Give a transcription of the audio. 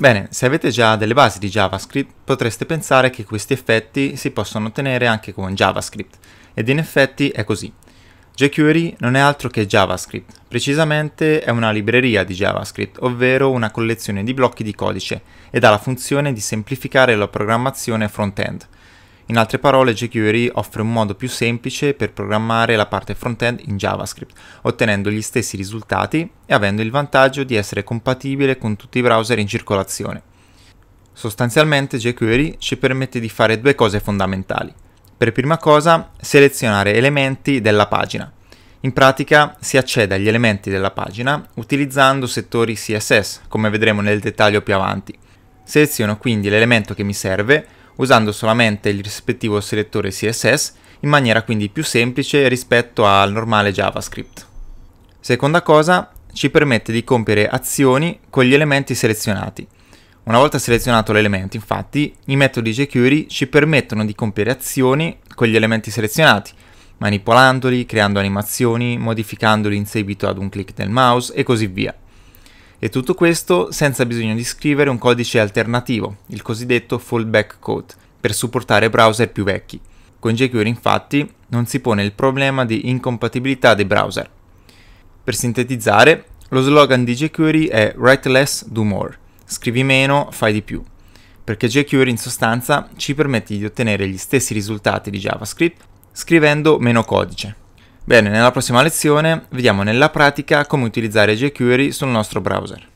Bene, se avete già delle basi di JavaScript potreste pensare che questi effetti si possono ottenere anche con JavaScript, ed in effetti è così. jQuery non è altro che JavaScript, precisamente è una libreria di JavaScript, ovvero una collezione di blocchi di codice, ed ha la funzione di semplificare la programmazione front-end. In altre parole, jQuery offre un modo più semplice per programmare la parte front-end in JavaScript, ottenendo gli stessi risultati e avendo il vantaggio di essere compatibile con tutti i browser in circolazione. Sostanzialmente jQuery ci permette di fare due cose fondamentali. Per prima cosa, selezionare elementi della pagina. In pratica si accede agli elementi della pagina utilizzando settori CSS, come vedremo nel dettaglio più avanti. Seleziono quindi l'elemento che mi serve usando solamente il rispettivo selettore CSS in maniera quindi più semplice rispetto al normale JavaScript. Seconda cosa, ci permette di compiere azioni con gli elementi selezionati. Una volta selezionato l'elemento, infatti, i metodi jQuery ci permettono di compiere azioni con gli elementi selezionati, manipolandoli, creando animazioni, modificandoli in seguito ad un clic del mouse e così via. E tutto questo senza bisogno di scrivere un codice alternativo, il cosiddetto fallback code, per supportare browser più vecchi. Con jQuery infatti non si pone il problema di incompatibilità dei browser. Per sintetizzare, lo slogan di jQuery è Write less, do more. Scrivi meno, fai di più. Perché jQuery in sostanza ci permette di ottenere gli stessi risultati di JavaScript scrivendo meno codice. Bene, nella prossima lezione vediamo nella pratica come utilizzare jQuery sul nostro browser.